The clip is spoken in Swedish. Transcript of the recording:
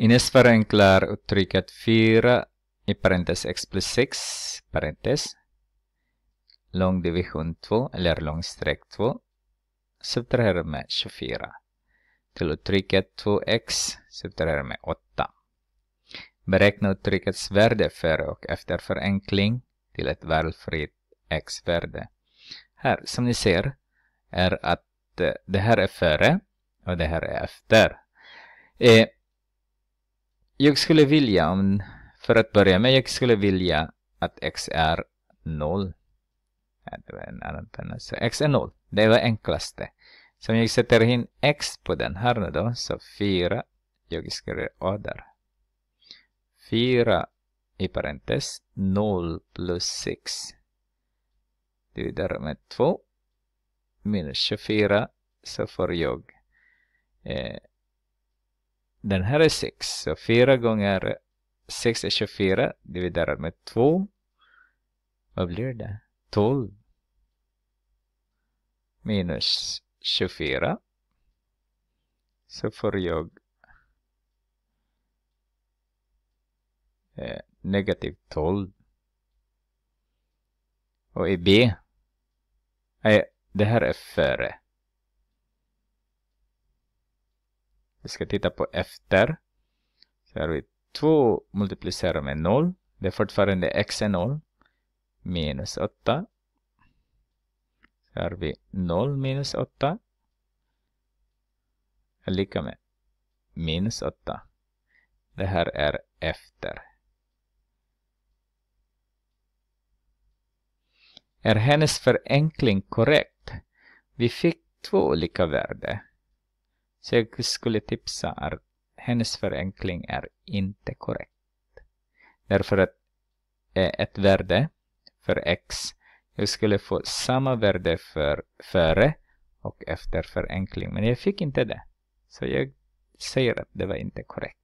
Ines förenklar uttrycket 4 i parentes x plus 6 parentes lång division 2 eller lång streck 2 subtraherar med 24 till uttrycket 2x subtraherar med 8. Beräkna uttryckets värde före och efter förenkling till ett valfritt x-värde. Här, som ni ser, är att eh, det här är före och det här är efter. Eh, jag skulle vilja, för att börja med, jag skulle vilja att x är 0. Ja, det var en annan penna. Så x är 0. Det var enklaste. Så om jag sätter in x på den här nu då, så 4, jag skriver a där. 4 i parentes, 0 plus 6. Dividerar med 2, minus 24, så får jag eh, den här är 6, så 4 gånger 6 är 24 dividerat med 2. Vad blir det? 12 minus 24. Så får jag eh, negativ 12. Och i B, nej, eh, det här är före. Vi ska titta på efter. Så har vi 2 multiplicerar med 0. Det är fortfarande x är 0. Minus 8. Så har vi 0 minus 8. Är lika med minus 8. Det här är efter. Är hennes förenkling korrekt? Vi fick två olika värden. Så jag skulle tipsa att hennes förenkling är inte korrekt. Därför att eh, ett värde för x, jag skulle få samma värde för före och efter förenkling. Men jag fick inte det. Så jag säger att det var inte korrekt.